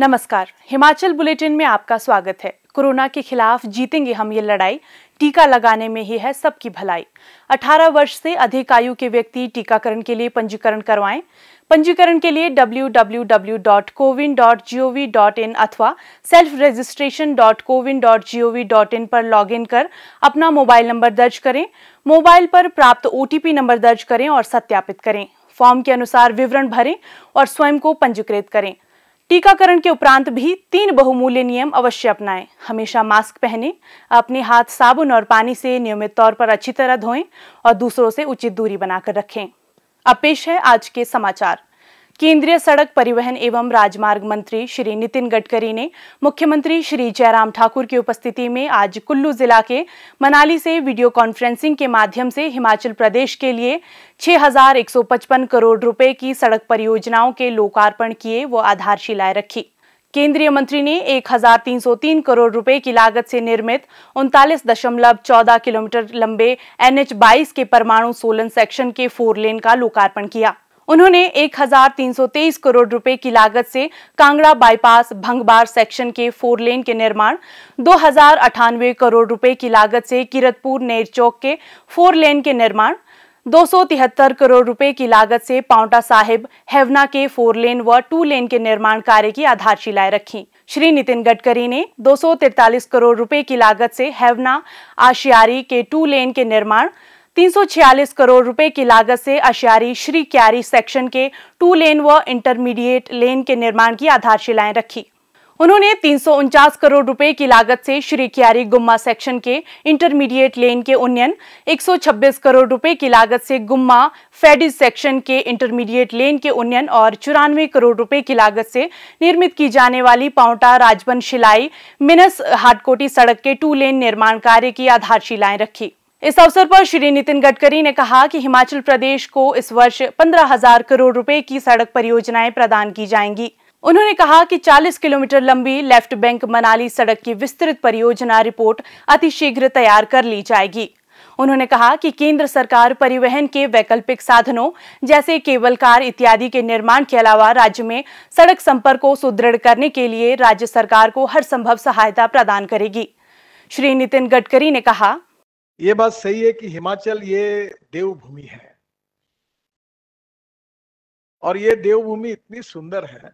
नमस्कार हिमाचल बुलेटिन में आपका स्वागत है कोरोना के खिलाफ जीतेंगे हम ये लड़ाई टीका लगाने में ही है सबकी भलाई 18 वर्ष से अधिक आयु के व्यक्ति टीकाकरण के लिए पंजीकरण करवाएं पंजीकरण के लिए www.covin.gov.in अथवा selfregistration.covin.gov.in पर लॉगिन कर अपना मोबाइल नंबर दर्ज करें मोबाइल पर प्राप्त ओटीपी नंबर दर्ज करें और सत्यापित करें फॉर्म के अनुसार विवरण भरें और स्वयं को पंजीकृत करें टीकाकरण के उपरांत भी तीन बहुमूल्य नियम अवश्य अपनाएं हमेशा मास्क पहने अपने हाथ साबुन और पानी से नियमित तौर पर अच्छी तरह धोएं और दूसरों से उचित दूरी बनाकर रखें अब पेश है आज के समाचार केंद्रीय सड़क परिवहन एवं राजमार्ग मंत्री श्री नितिन गडकरी ने मुख्यमंत्री श्री जयराम ठाकुर की उपस्थिति में आज कुल्लू जिला के मनाली से वीडियो कॉन्फ्रेंसिंग के माध्यम से हिमाचल प्रदेश के लिए 6,155 करोड़ रुपए की सड़क परियोजनाओं के लोकार्पण किए व आधारशिलाएं रखी केंद्रीय मंत्री ने 1,303 करोड़ रुपए की लागत से निर्मित उनतालीस दशमलव चौदह किलोमीटर लंबे एनएच 22 के परमाणु सोलन सेक्शन के फोर लेन का लोकार्पण किया उन्होंने 1323 करोड़ रुपए की लागत से कांगड़ा बाईपास भंगबार सेक्शन के फोर लेन के निर्माण दो करोड़ रुपए की लागत से किरतपुर नेर चौक के फोर लेन के निर्माण दो करोड़ रुपए की लागत से पांवटा साहिब हेवना के फोर लेन व टू लेन के निर्माण कार्य की आधारशिलाएं रखी श्री नितिन गडकरी ने दो करोड़ रुपए की लागत से हेवना आशियारी के टू लेन के निर्माण 346 करोड़ रुपए की लागत से अशियारी श्री क्यारी सेक्शन के टू लेन व इंटरमीडिएट लेन के निर्माण की आधारशिलाएं रखी उन्होंने तीन करोड़ रुपए की लागत से श्री क्यारी गुम्मा सेक्शन के इंटरमीडिएट लेन के उन्नयन 126 करोड़ रुपए की लागत से गुम्मा फेडिस सेक्शन के इंटरमीडिएट लेन के उन्नयन और चौरानवे करोड़ रुपए की लागत से निर्मित की जाने वाली पाउटा राजबन शिलाई मिनस हाटकोटी सड़क के टू लेन निर्माण कार्य की आधारशिलाएं रखी इस अवसर पर श्री नितिन गडकरी ने कहा कि हिमाचल प्रदेश को इस वर्ष पंद्रह हजार करोड़ रुपए की सड़क परियोजनाएं प्रदान की जाएंगी उन्होंने कहा कि 40 किलोमीटर लंबी लेफ्ट बैंक मनाली सड़क की विस्तृत परियोजना रिपोर्ट अतिशीघ्र तैयार कर ली जाएगी उन्होंने कहा कि केंद्र सरकार परिवहन के वैकल्पिक साधनों जैसे केबल कार इत्यादि के निर्माण के अलावा राज्य में सड़क संपर्क को सुदृढ़ करने के लिए राज्य सरकार को हर संभव सहायता प्रदान करेगी श्री नितिन गडकरी ने कहा ये बात सही है कि हिमाचल ये देवभूमि है और ये देवभूमि इतनी सुंदर है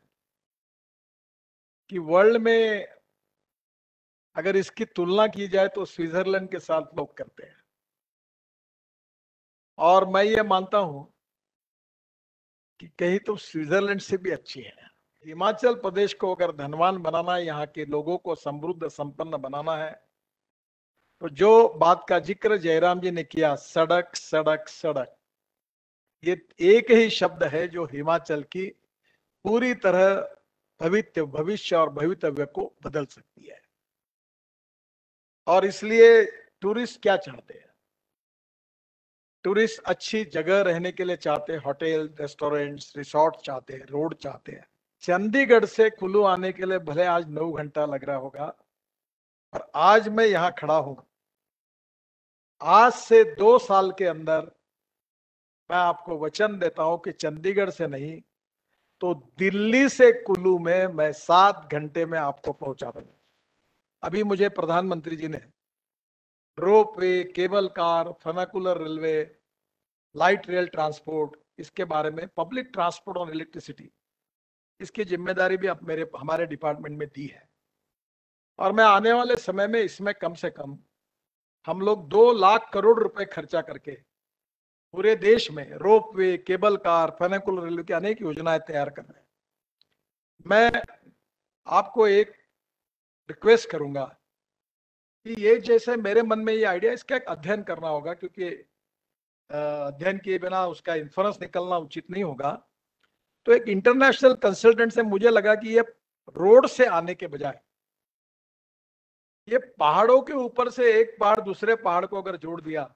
कि वर्ल्ड में अगर इसकी तुलना की जाए तो स्विट्जरलैंड के साथ लोग करते हैं और मैं ये मानता हूं कि कहीं तो स्विट्जरलैंड से भी अच्छी है हिमाचल प्रदेश को अगर धनवान बनाना है यहाँ के लोगों को समृद्ध संपन्न बनाना है तो जो बात का जिक्र जयराम जी ने किया सड़क सड़क सड़क ये एक ही शब्द है जो हिमाचल की पूरी तरह भवित्य भविष्य और भवितव्य को बदल सकती है और इसलिए टूरिस्ट क्या चाहते हैं टूरिस्ट अच्छी जगह रहने के लिए चाहते हैं होटल रेस्टोरेंट्स रिसोर्ट चाहते हैं रोड चाहते हैं चंडीगढ़ से कुल्लू आने के लिए भले आज नौ घंटा लग रहा होगा पर आज मैं यहाँ खड़ा हूं आज से दो साल के अंदर मैं आपको वचन देता हूं कि चंडीगढ़ से नहीं तो दिल्ली से कुल्लू में मैं सात घंटे में आपको पहुंचा दूंगा अभी मुझे प्रधानमंत्री जी ने ropeway cable car funicular railway light rail transport इसके बारे में पब्लिक ट्रांसपोर्ट और इलेक्ट्रिसिटी इसकी जिम्मेदारी भी अब मेरे हमारे डिपार्टमेंट में दी है और मैं आने वाले समय में इसमें कम से कम हम लोग दो लाख करोड़ रुपए खर्चा करके पूरे देश में ropeway cable car funicular railway की अनेक योजनाएं तैयार कर रहे हैं मैं आपको एक रिक्वेस्ट करूंगा कि ये जैसे मेरे मन में ये आइडिया इसका एक अध्ययन करना होगा क्योंकि अध्ययन किए बिना उसका इन्फ्रेंस निकलना उचित नहीं होगा तो एक इंटरनेशनल कंसल्टेंट से मुझे लगा कि ये रोड से आने के बजाय ये पहाड़ों के ऊपर से एक पहाड़ दूसरे पहाड़ को अगर जोड़ दिया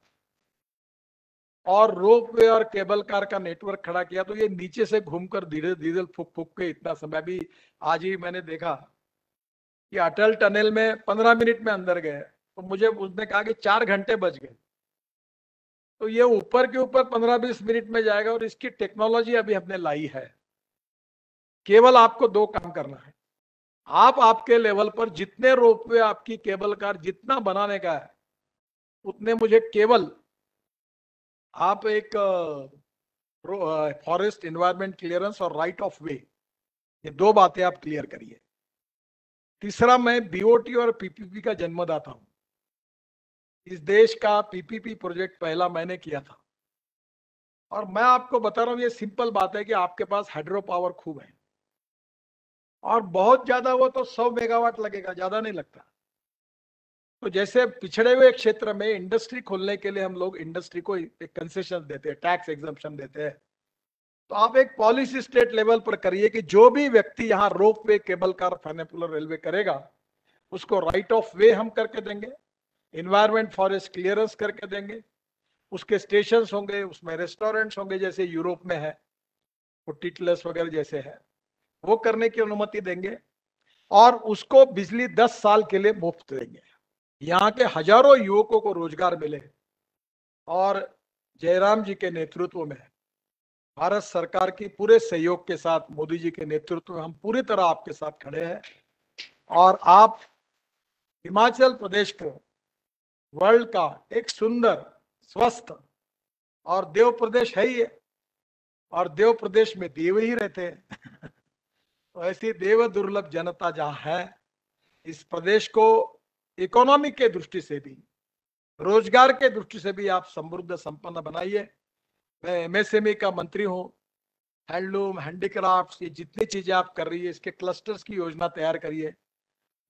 और रोप वे और केबल कार का नेटवर्क खड़ा किया तो ये नीचे से घूमकर धीरे धीरे फुक फूक के इतना समय भी आज ही मैंने देखा कि अटल टनल में पंद्रह मिनट में अंदर गए तो मुझे उसने कहा कि चार घंटे बच गए तो ये ऊपर के ऊपर पंद्रह बीस मिनट में जाएगा और इसकी टेक्नोलॉजी अभी हमने लाई है केवल आपको दो काम करना है आप आपके लेवल पर जितने रोप वे आपकी केबल कार जितना बनाने का है उतने मुझे केवल आप एक फॉरेस्ट इन्वायरमेंट क्लियरेंस और राइट ऑफ वे ये दो बातें आप क्लियर करिए तीसरा मैं बीओटी और पीपीपी का जन्मदाता हूं इस देश का पीपीपी प्रोजेक्ट पहला मैंने किया था और मैं आपको बता रहा हूं ये सिंपल बात है कि आपके पास हाइड्रो पावर खूब है और बहुत ज्यादा वो तो 100 मेगावाट लगेगा ज्यादा नहीं लगता तो जैसे पिछड़े हुए क्षेत्र में इंडस्ट्री खोलने के लिए हम लोग इंडस्ट्री को एक कंसेशन देते हैं टैक्स एग्जम्पन देते हैं तो आप एक पॉलिसी स्टेट लेवल पर करिए कि जो भी व्यक्ति यहाँ ropeway cable car funicular railway करेगा उसको राइट ऑफ वे हम करके देंगे इन्वायरमेंट फॉरेस्ट क्लियरेंस करके देंगे उसके स्टेशन होंगे उसमें रेस्टोरेंट्स होंगे जैसे यूरोप में है वो टिटलस वगैरह जैसे है वो करने की अनुमति देंगे और उसको बिजली दस साल के लिए मुफ्त देंगे यहाँ के हजारों युवकों को रोजगार मिले और जयराम जी के नेतृत्व में भारत सरकार की पूरे सहयोग के साथ मोदी जी के नेतृत्व में हम पूरी तरह आपके साथ खड़े हैं और आप हिमाचल प्रदेश को वर्ल्ड का एक सुंदर स्वस्थ और देव प्रदेश है ही है और देव प्रदेश में देव ही रहते हैं तो ऐसी देव दुर्लभ जनता जहां है इस प्रदेश को इकोनॉमी के दृष्टि से भी रोजगार के दृष्टि से भी आप समृद्ध संपन्न बनाइए मैं एमएसएमई e का मंत्री हूँ हैंडलूम हैंडीक्राफ्ट ये जितनी चीजें आप कर रही है इसके क्लस्टर्स की योजना तैयार करिए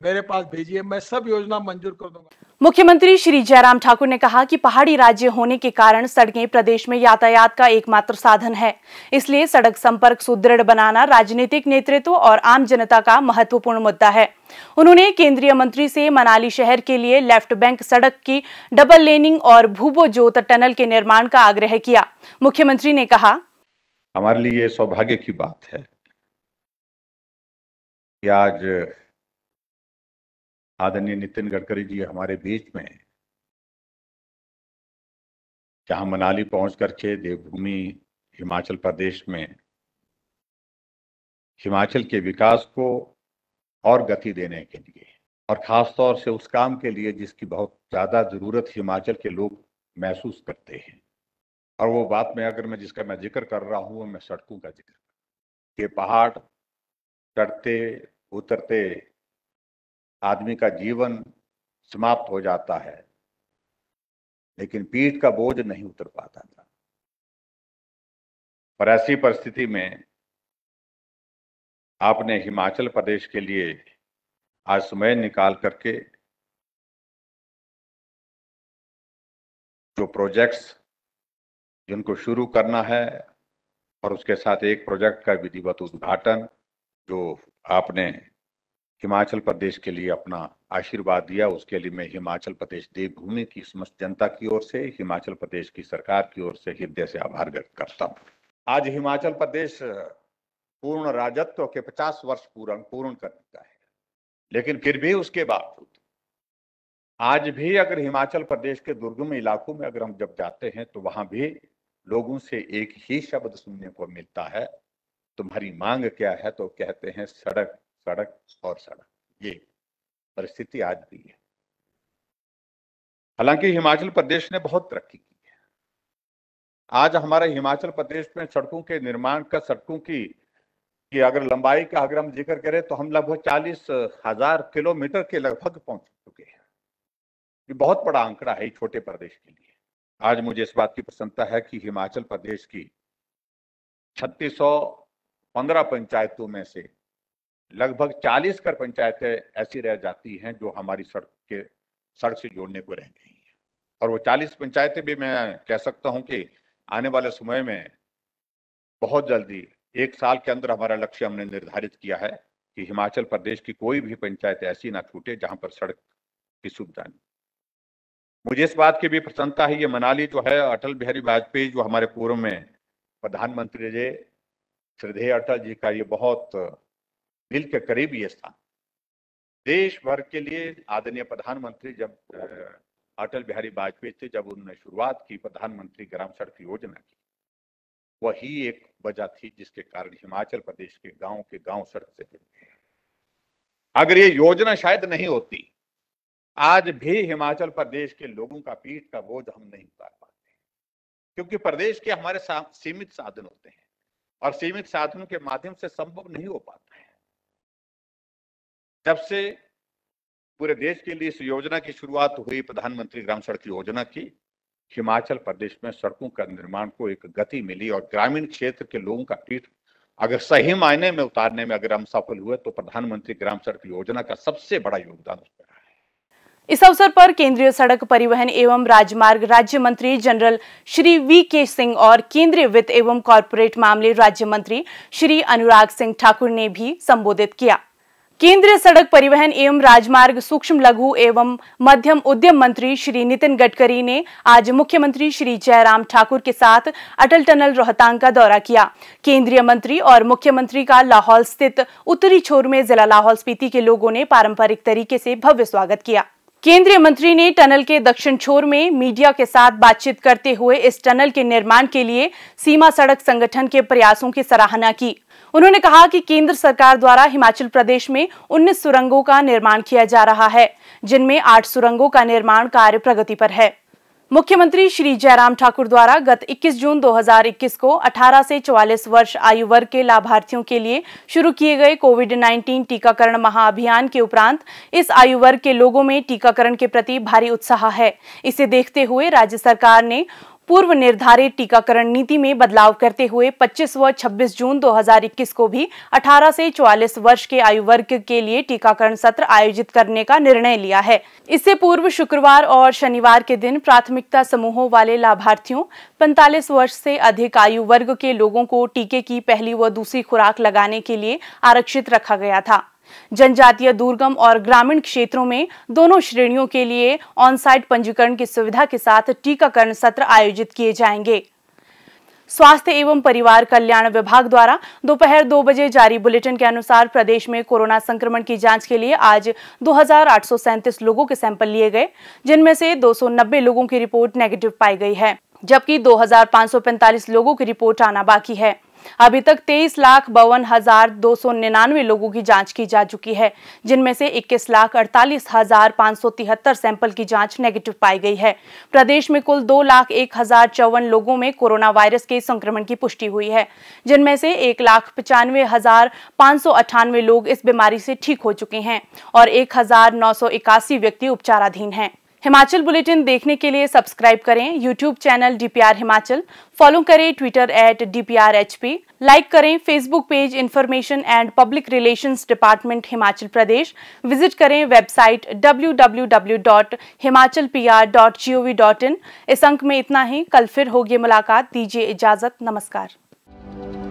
मेरे पास भेजिए मैं सब योजना मंजूर कर दूंगा मुख्यमंत्री श्री जयराम ठाकुर ने कहा कि पहाड़ी राज्य होने के कारण सड़कें प्रदेश में यातायात का एकमात्र साधन है इसलिए सड़क संपर्क सुदृढ़ बनाना राजनीतिक नेतृत्व और आम जनता का महत्वपूर्ण मुद्दा है उन्होंने केंद्रीय मंत्री से मनाली शहर के लिए लेफ्ट बैंक सड़क की डबल लेनिंग और भूबो जोत टनल के निर्माण का आग्रह किया मुख्यमंत्री ने कहा हमारे लिए सौभाग्य की बात है आज आदरणीय नितिन गडकरी जी हमारे बीच में जहां मनाली पहुंच करके देवभूमि हिमाचल प्रदेश में हिमाचल के विकास को और गति देने के लिए और ख़ास तौर से उस काम के लिए जिसकी बहुत ज़्यादा ज़रूरत हिमाचल के लोग महसूस करते हैं और वो बात में अगर मैं जिसका मैं जिक्र कर रहा हूँ मैं सड़कों का जिक्र ये पहाड़ चढ़ते उतरते आदमी का जीवन समाप्त हो जाता है लेकिन पीठ का बोझ नहीं उतर पाता था पर ऐसी परिस्थिति में आपने हिमाचल प्रदेश के लिए आज समय निकाल करके जो प्रोजेक्ट्स जिनको शुरू करना है और उसके साथ एक प्रोजेक्ट का विधिवत उद्घाटन जो आपने हिमाचल प्रदेश के लिए अपना आशीर्वाद दिया उसके लिए मैं हिमाचल प्रदेश देवभूमि की समस्त जनता की ओर से हिमाचल प्रदेश की सरकार की ओर से हृदय से आभार व्यक्त करता हूँ आज हिमाचल प्रदेश पूर्ण राजत्व के 50 वर्ष पूर्ण पूर्ण कर चुका है लेकिन फिर भी उसके बावजूद आज भी अगर हिमाचल प्रदेश के दुर्गम इलाकों में अगर हम जब जाते हैं तो वहां भी लोगों से एक ही शब्द सुनने को मिलता है तुम्हारी मांग क्या है तो कहते हैं सड़क सड़क और सड़क ये परिस्थिति आज भी है हालांकि हिमाचल प्रदेश ने बहुत तरक्की की है आज हमारे हिमाचल प्रदेश में सड़कों के निर्माण का सड़कों की कि अगर लंबाई का अगर हम जिक्र करें तो हम लगभग चालीस हजार किलोमीटर के लगभग पहुंच चुके हैं ये बहुत बड़ा आंकड़ा है छोटे प्रदेश के लिए आज मुझे इस बात की प्रसन्नता है कि हिमाचल प्रदेश की छत्तीस पंद्रह पंचायतों में से लगभग 40 कर पंचायतें ऐसी रह जाती हैं जो हमारी सड़क के सड़क से जोड़ने को रह गई हैं और वो 40 पंचायतें भी मैं कह सकता हूं कि आने वाले समय में बहुत जल्दी एक साल के अंदर हमारा लक्ष्य हमने निर्धारित किया है कि हिमाचल प्रदेश की कोई भी पंचायत ऐसी ना छूटे जहां पर सड़क की सुविधा नहीं मुझे इस बात की भी प्रसन्नता है ये मनाली जो है अटल बिहारी वाजपेयी जो हमारे पूर्व में प्रधानमंत्री जी श्रद्धेय अटल जी का ये बहुत दिल के करीब ये स्थान देश भर के लिए आदरणीय प्रधानमंत्री जब अटल बिहारी वाजपेयी थे जब उन्होंने शुरुआत की प्रधानमंत्री ग्राम सड़क योजना की वही एक वजह थी जिसके कारण हिमाचल प्रदेश के गांव के गांव सड़क से जुड़ गए अगर ये योजना शायद नहीं होती आज भी हिमाचल प्रदेश के लोगों का पीठ का बोझ हम नहीं उतार पाते क्योंकि प्रदेश के हमारे सीमित साधन होते हैं और सीमित साधनों के माध्यम से संभव नहीं हो पाता जब से पूरे देश के लिए इस योजना की शुरुआत हुई प्रधानमंत्री ग्राम सड़क योजना की हिमाचल प्रदेश में सड़कों का निर्माण को एक गति मिली और ग्रामीण क्षेत्र के लोगों का पीठ अगर सही मायने में उतारने में अगर हम सफल हुए तो प्रधानमंत्री ग्राम सड़क योजना का सबसे बड़ा योगदान उस पर इस अवसर पर केंद्रीय सड़क परिवहन एवं राजमार्ग राज्य मंत्री जनरल श्री वी के सिंह और केंद्रीय वित्त एवं कॉरपोरेट मामले राज्य मंत्री श्री अनुराग सिंह ठाकुर ने भी संबोधित किया केंद्रीय सड़क परिवहन एवं राजमार्ग सूक्ष्म लघु एवं मध्यम उद्यम मंत्री श्री नितिन गडकरी ने आज मुख्यमंत्री श्री जयराम ठाकुर के साथ अटल टनल रोहतांग का दौरा किया केंद्रीय मंत्री और मुख्यमंत्री का लाहौल स्थित उत्तरी छोर में जिला लाहौल स्पीति के लोगों ने पारंपरिक तरीके से भव्य स्वागत किया केंद्रीय मंत्री ने टनल के दक्षिण छोर में मीडिया के साथ बातचीत करते हुए इस टनल के निर्माण के लिए सीमा सड़क संगठन के प्रयासों की सराहना की उन्होंने कहा कि केंद्र सरकार द्वारा हिमाचल प्रदेश में उन्नीस सुरंगों का निर्माण किया जा रहा है जिनमें आठ सुरंगों का निर्माण कार्य प्रगति पर है मुख्यमंत्री श्री जयराम ठाकुर द्वारा गत 21 जून 2021 को 18 से 44 वर्ष आयु वर्ग के लाभार्थियों के लिए शुरू किए गए कोविड 19 टीकाकरण महाअभियान के उपरांत इस आयु वर्ग के लोगों में टीकाकरण के प्रति भारी उत्साह है इसे देखते हुए राज्य सरकार ने पूर्व निर्धारित टीकाकरण नीति में बदलाव करते हुए 25 व 26 जून 2021 को भी 18 से 44 वर्ष के आयु वर्ग के लिए टीकाकरण सत्र आयोजित करने का निर्णय लिया है इससे पूर्व शुक्रवार और शनिवार के दिन प्राथमिकता समूहों वाले लाभार्थियों पैंतालीस वर्ष से अधिक आयु वर्ग के लोगों को टीके की पहली व दूसरी खुराक लगाने के लिए आरक्षित रखा गया था जनजातीय दुर्गम और ग्रामीण क्षेत्रों में दोनों श्रेणियों के लिए ऑनसाइट पंजीकरण की सुविधा के साथ टीकाकरण सत्र आयोजित किए जाएंगे स्वास्थ्य एवं परिवार कल्याण विभाग द्वारा दोपहर दो, दो बजे जारी बुलेटिन के अनुसार प्रदेश में कोरोना संक्रमण की जांच के लिए आज दो लोगों के सैंपल लिए गए जिनमें से 290 लोगों की रिपोर्ट नेगेटिव पाई गई है जबकि 2,545 लोगों की रिपोर्ट आना बाकी है अभी तक तेईस लाख बावन हजार दो सौ निन्यानवे लोगों की जांच की जा चुकी है जिनमें से इक्कीस लाख अड़तालीस हजार पाँच सौ तिहत्तर सैंपल की जांच नेगेटिव पाई गई है प्रदेश में कुल दो लाख एक हजार चौवन लोगों में कोरोना वायरस के संक्रमण की पुष्टि हुई है जिनमें से एक लाख पचानवे हजार पाँच सौ अठानवे लोग इस बीमारी से ठीक हो चुके हैं और एक हजार नौ सौ इक्यासी व्यक्ति उपचाराधीन हैं हिमाचल बुलेटिन देखने के लिए सब्सक्राइब करें YouTube channel DPR Himachal follow करें ट्विटर एट डीपीआरएचपी लाइक करें Facebook page information and public relations department Himachal Pradesh visit करें वेबसाइट www.himachalpr.gov.in इस अंक में इतना ही कल फिर होगी मुलाकात दीजिए इजाजत नमस्कार